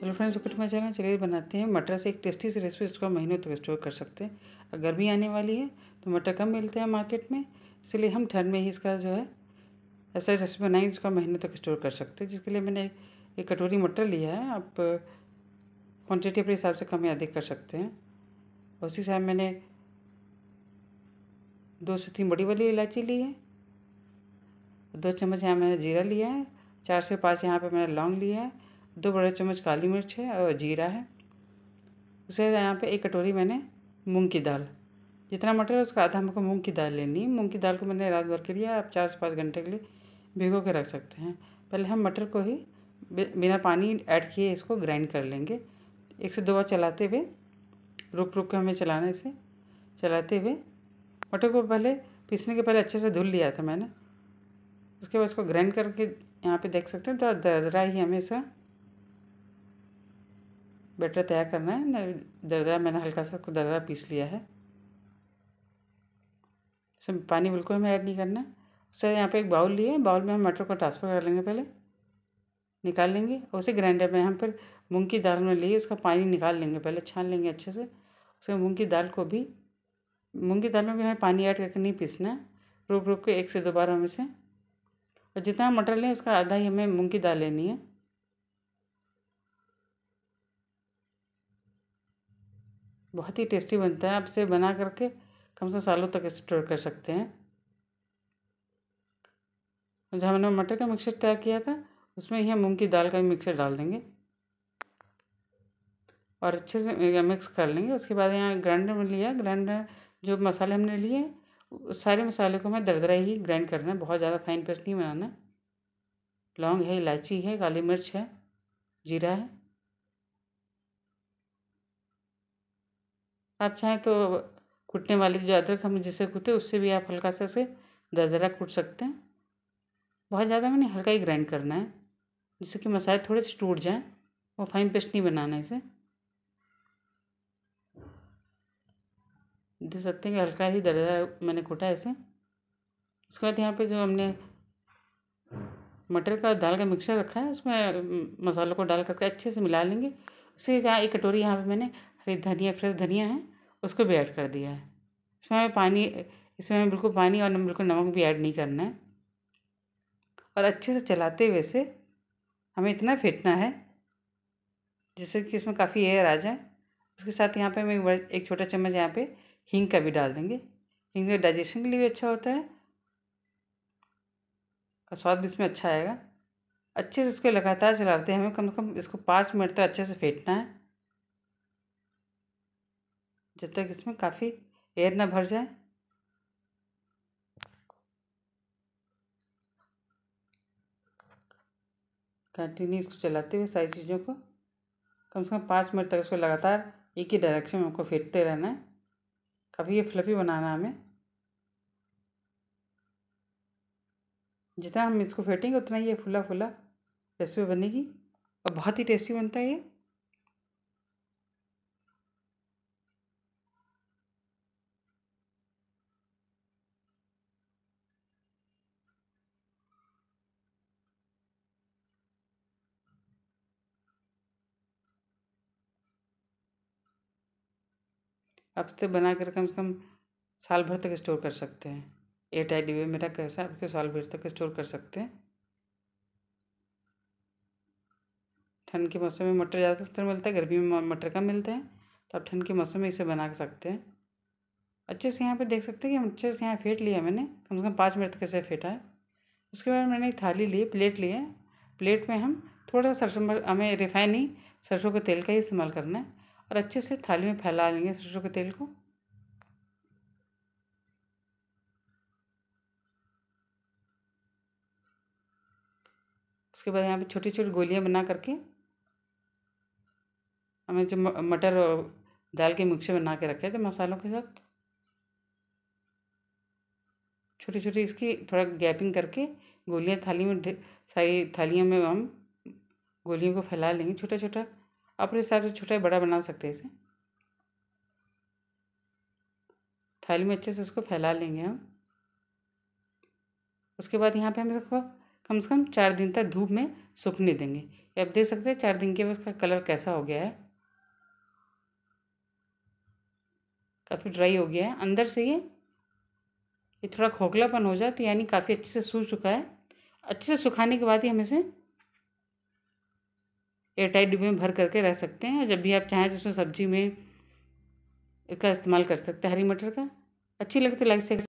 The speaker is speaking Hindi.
हेलो फ्रेंड्स वेलकम में माय चैनल चलिए बनाते हैं मटर से एक टेस्टी सी रेसिपी जिसको महीनों तक स्टोर कर सकते हैं गर्मी आने वाली है तो मटर कम मिलते हैं मार्केट में इसलिए हम ठंड में ही इसका जो है ऐसा रेसिपी बनाएंगे जिसको महीनों तक स्टोर कर सकते हैं जिसके लिए मैंने एक कटोरी मटर लिया है आप क्वान्टिटी अपने हिसाब से कम या अधिक कर सकते हैं उसी हिसाब मैंने दो से तीन बड़ी वाली इलायची ली है दो चम्मच यहाँ मैंने जीरा लिया है चार से पाँच यहाँ पर मैंने लौंग लिया है दो बड़े चम्मच काली मिर्च है और जीरा है उसके बाद यहाँ पे एक कटोरी मैंने मूंग की दाल जितना मटर है उसका आधा हमको मूंग की दाल लेनी है मूँग की दाल को मैंने रात भर के लिए आप चार से पाँच घंटे के लिए भिगो के रख सकते हैं पहले हम मटर को ही बिना पानी ऐड किए इसको ग्राइंड कर लेंगे एक से दो बार चलाते हुए रुक रुक के हमें चलाने से चलाते हुए मटर को पहले पीसने के पहले अच्छे से धुल लिया था मैंने उसके बाद इसको ग्राइंड करके यहाँ पे देख सकते हैं तो दरदरा ही हमेशा बैटर तैयार करना है दरदरा मैंने हल्का सा दरदरा पीस लिया है इसमें पानी बिल्कुल हमें ऐड नहीं करना है सर यहाँ पे एक बाउल लिए बाउल में हम मटर को ट्रांसफ़र कर लेंगे पहले निकाल लेंगे और उसे ग्राइंडर में हम फिर मूँग की दाल में लिए उसका पानी निकाल लेंगे पहले छान लेंगे अच्छे से उसके मूँग की दाल को भी मूँग की दाल में भी हमें पानी ऐड करके नहीं पीसना है रुक रुक के एक से दो बार हम इसे और जितना मटर लें उसका आधा ही हमें मूँग की दाल लेनी है बहुत ही टेस्टी बनता है आप इसे बना करके कम से सालों तक स्टोर कर सकते हैं जो हमने मटर का मिक्सचर तैयार किया था उसमें ही हम मूंग की दाल का भी मिक्सचर डाल देंगे और अच्छे से मिक्स कर लेंगे उसके बाद यहाँ ग्राइंडर में लिया ग्राइंडर जो मसाले हमने लिए उस सारे मसाले को हमें दरदरा ही ग्राइंड करना है बहुत ज़्यादा फाइन पेस्ट नहीं बनाना लौंग है इलायची है काली मिर्च है जीरा है आप चाहें तो कूटने वाले जो अदरक हम जिससे कूटे उससे भी आप हल्का सा से दरदरा कूट सकते हैं बहुत ज़्यादा मैंने हल्का ही ग्राइंड करना है जिससे कि मसाले थोड़े से टूट जाएँ वो फाइन पेस्ट नहीं बनाना इसे देख सकते हैं कि हल्का ही दरदरा मैंने कूटा इसे उसके बाद यहाँ पे जो हमने मटर का दाल का मिक्सचर रखा है उसमें मसालों को डाल करके अच्छे से मिला लेंगे उससे यहाँ एक कटोरी यहाँ पे मैंने फिर धनिया फ्रेश धनिया है उसको भी ऐड कर दिया है इसमें हमें पानी इसमें हमें बिल्कुल पानी और बिल्कुल नमक भी ऐड नहीं करना है और अच्छे से चलाते हुए से हमें इतना फेंटना है जिससे कि इसमें काफ़ी एयर आ जाए उसके साथ यहाँ पे हम एक एक छोटा चम्मच यहाँ पे हींग का भी डाल देंगे हींग से डाइजेशन के लिए भी अच्छा होता है और स्वाद भी इसमें अच्छा आएगा अच्छे से इसको लगातार चलाते हैं हमें कम से कम इसको पाँच मिनट तक तो अच्छे से फेंटना है जब तक इसमें काफ़ी एयर ना भर जाए कंटिन्यू इसको चलाते हुए सारी चीज़ों को कम से कम पाँच मिनट तक इसको लगातार एक ही डायरेक्शन में हमको फेंटते रहना है काफी ये फ्लफी बनाना है हमें जितना हम इसको फेंटेंगे उतना ये फुला फुला रेसिपी बनेगी और बहुत ही टेस्टी बनता है ये आप इसे बना कर कम से कम साल भर तक स्टोर कर सकते हैं ए टाइट डिब्बे में रख कैसा आपके साल भर तक स्टोर कर सकते हैं ठंड के मौसम में मटर ज़्यादातर तो मिलता है गर्मी में मटर कम मिलते हैं तो आप ठंड के मौसम में इसे बना सकते हैं अच्छे से यहाँ पर देख सकते हैं कि अच्छे से यहाँ फेंट लिया मैंने कम से कम पाँच मिनट तक इसे फेंटा है उसके बाद मैंने थाली ली प्लेट है प्लेट में हम थोड़ा सा सरसों हमें रिफाइन ही सरसों के तेल का ही इस्तेमाल करना है और अच्छे से थाली में फैला लेंगे सरसों के तेल को उसके बाद यहाँ पे छोटी छोटी गोलियाँ बना करके हमें जो मटर दाल के मिक्सर बना के रखे थे मसालों के साथ छोटी छोटी इसकी थोड़ा गैपिंग करके गोलियाँ थाली में सारी थालियों में हम गोलियों को फैला लेंगे छोटा छोटा अपने हिसाब से छोटा बड़ा बना सकते हैं इसे थाली में अच्छे से उसको फैला लेंगे हम उसके बाद यहाँ पे हम इसको कम से कम चार दिन तक धूप में सूखने देंगे आप देख सकते हैं चार दिन के बाद उसका कलर कैसा हो गया है काफ़ी ड्राई हो गया है अंदर से ये ये थोड़ा खोखलापन हो जाए तो यानी काफ़ी अच्छे से सूख चुका है अच्छे से सुखाने के बाद ही हम इसे एयरटाइट डिब्बे में भर करके रख सकते हैं और जब भी आप चाहें तो उसमें सब्जी में इसका इस्तेमाल कर सकते हैं हरी मटर का अच्छी लगे तो लाइक से